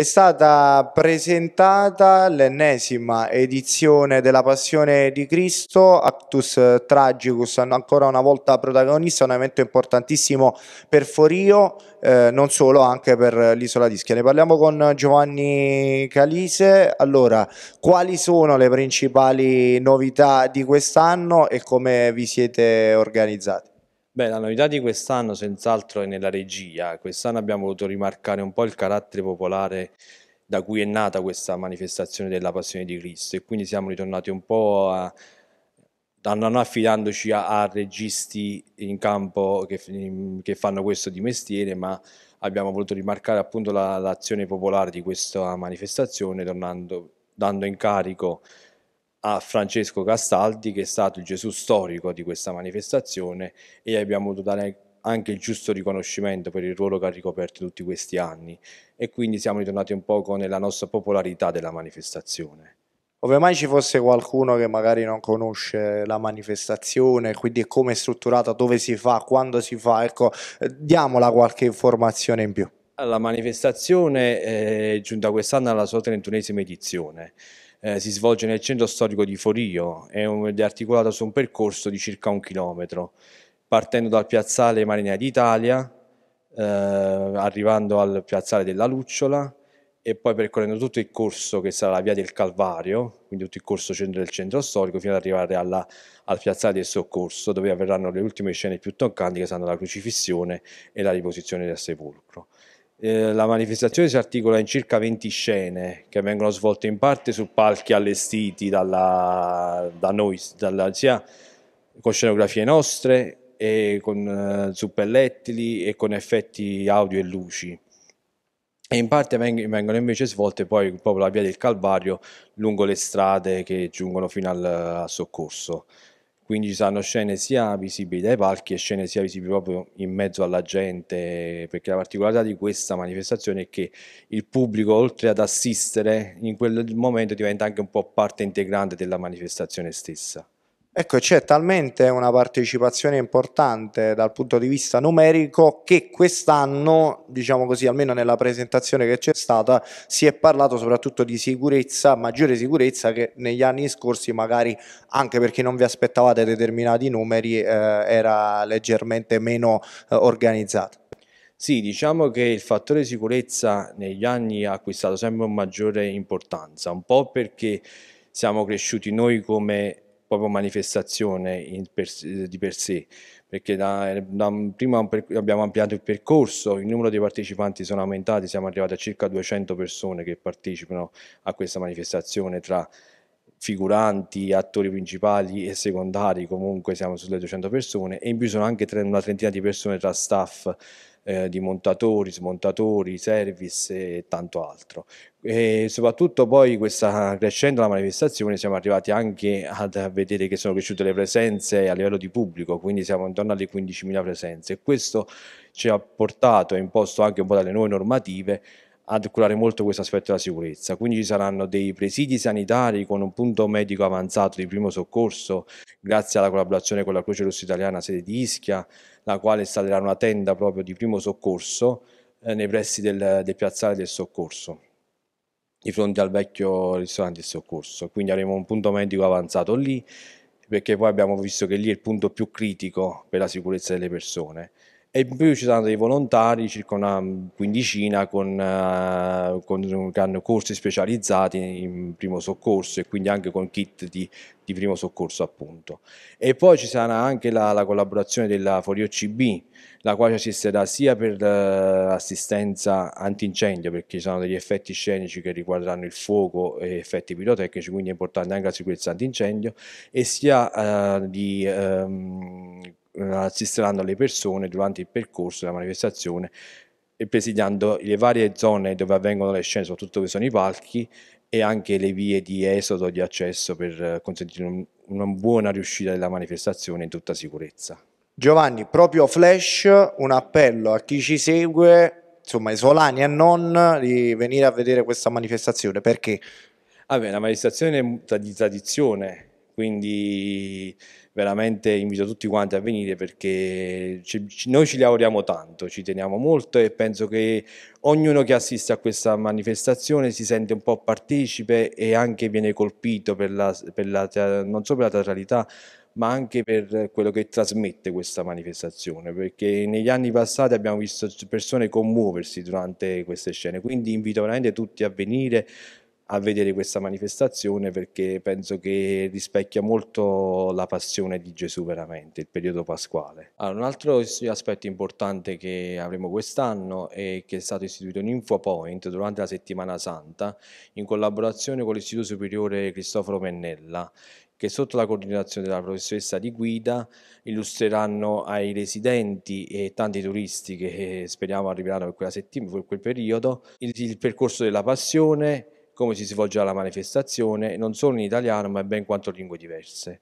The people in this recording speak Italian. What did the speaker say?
è stata presentata l'ennesima edizione della Passione di Cristo, Actus Tragicus, ancora una volta protagonista, un evento importantissimo per Forio, eh, non solo, anche per l'isola di Schia. Ne parliamo con Giovanni Calise. Allora, quali sono le principali novità di quest'anno e come vi siete organizzati? Beh, la novità di quest'anno senz'altro è nella regia. Quest'anno abbiamo voluto rimarcare un po' il carattere popolare da cui è nata questa manifestazione della Passione di Cristo e quindi siamo ritornati un po' a non affidandoci a, a registi in campo che, che, fanno questo di mestiere, ma abbiamo voluto rimarcare appunto l'azione popolare di questa manifestazione, tornando, dando incarico a Francesco Castaldi che è stato il Gesù storico di questa manifestazione e abbiamo voluto dare anche il giusto riconoscimento per il ruolo che ha ricoperto tutti questi anni e quindi siamo ritornati un poco nella nostra popolarità della manifestazione. Ove mai ci fosse qualcuno che magari non conosce la manifestazione, quindi come è strutturata, dove si fa, quando si fa, ecco, diamola qualche informazione in più. La manifestazione è giunta quest'anno alla sua 31esima edizione eh, si svolge nel centro storico di Forio ed è articolato su un percorso di circa un chilometro, partendo dal piazzale Marina d'Italia, eh, arrivando al piazzale della Lucciola e poi percorrendo tutto il corso che sarà la via del Calvario, quindi tutto il corso del centro storico, fino ad arrivare alla, al piazzale del Soccorso, dove avverranno le ultime scene più toccanti che saranno la crocifissione e la riposizione del sepolcro. Eh, la manifestazione si articola in circa 20 scene che vengono svolte in parte su palchi allestiti dalla, da noi, dalla, sia con scenografie nostre e con eh, suppellettili e con effetti audio e luci. E in parte vengono invece svolte poi proprio la via del Calvario lungo le strade che giungono fino al, al soccorso quindi ci saranno scene sia visibili dai palchi e scene sia visibili proprio in mezzo alla gente, perché la particolarità di questa manifestazione è che il pubblico oltre ad assistere in quel momento diventa anche un po' parte integrante della manifestazione stessa. Ecco, c'è talmente una partecipazione importante dal punto di vista numerico che quest'anno, diciamo così, almeno nella presentazione che c'è stata, si è parlato soprattutto di sicurezza, maggiore sicurezza che negli anni scorsi magari anche perché non vi aspettavate determinati numeri eh, era leggermente meno eh, organizzata. Sì, diciamo che il fattore sicurezza negli anni ha acquistato sempre maggiore importanza, un po' perché siamo cresciuti noi come proprio manifestazione per, eh, di per sé, perché da, eh, da, prima abbiamo ampliato il percorso, il numero dei partecipanti sono aumentati, siamo arrivati a circa 200 persone che partecipano a questa manifestazione tra figuranti, attori principali e secondari, comunque siamo sulle 200 persone e in più sono anche una trentina di persone tra staff eh, di montatori, smontatori, service e tanto altro. E soprattutto poi questa, crescendo la manifestazione siamo arrivati anche a vedere che sono cresciute le presenze a livello di pubblico, quindi siamo intorno alle 15.000 presenze e questo ci ha portato e imposto anche un po' dalle nuove normative ad curare molto questo aspetto della sicurezza. Quindi ci saranno dei presidi sanitari con un punto medico avanzato di primo soccorso, grazie alla collaborazione con la Croce Rossa Italiana sede di Ischia, la quale installerà una tenda proprio di primo soccorso eh, nei pressi del, del piazzale del soccorso di fronte al vecchio ristorante del soccorso. Quindi avremo un punto medico avanzato lì, perché poi abbiamo visto che lì è il punto più critico per la sicurezza delle persone e in più ci saranno dei volontari, circa una quindicina, con, eh, con, che hanno corsi specializzati in primo soccorso e quindi anche con kit di, di primo soccorso appunto. E poi ci sarà anche la, la collaborazione della Forio CB, la quale ci assisterà sia per uh, assistenza antincendio, perché ci sono degli effetti scenici che riguarderanno il fuoco e effetti pirotecnici, quindi è importante anche la sicurezza antincendio, e sia uh, di... Um, eh, assisterando le persone durante il percorso della manifestazione e presidiando le varie zone dove avvengono le scene, soprattutto dove sono i palchi e anche le vie di esodo, di accesso per eh, consentire una buona riuscita della manifestazione in tutta sicurezza. Giovanni, proprio Flash, un appello a chi ci segue, insomma, i solani e non, di venire a vedere questa manifestazione, perché? Vabbè, ah una manifestazione di tradizione, quindi veramente invito tutti quanti a venire perché noi ci lavoriamo tanto, ci teniamo molto e penso che ognuno che assiste a questa manifestazione si sente un po' partecipe e anche viene colpito per la, per la, non solo per la teatralità ma anche per quello che trasmette questa manifestazione, perché negli anni passati abbiamo visto persone commuoversi durante queste scene, quindi invito veramente tutti a venire, a vedere questa manifestazione perché penso che rispecchia molto la passione di Gesù veramente, il periodo pasquale. Allora, un altro aspetto importante che avremo quest'anno è che è stato istituito un InfoPoint durante la settimana santa in collaborazione con l'Istituto Superiore Cristoforo Mennella che sotto la coordinazione della professoressa di guida illustreranno ai residenti e tanti turisti che speriamo arriveranno per, per quel periodo il, il percorso della passione come si svolgerà la manifestazione, non solo in italiano ma in ben quattro lingue diverse.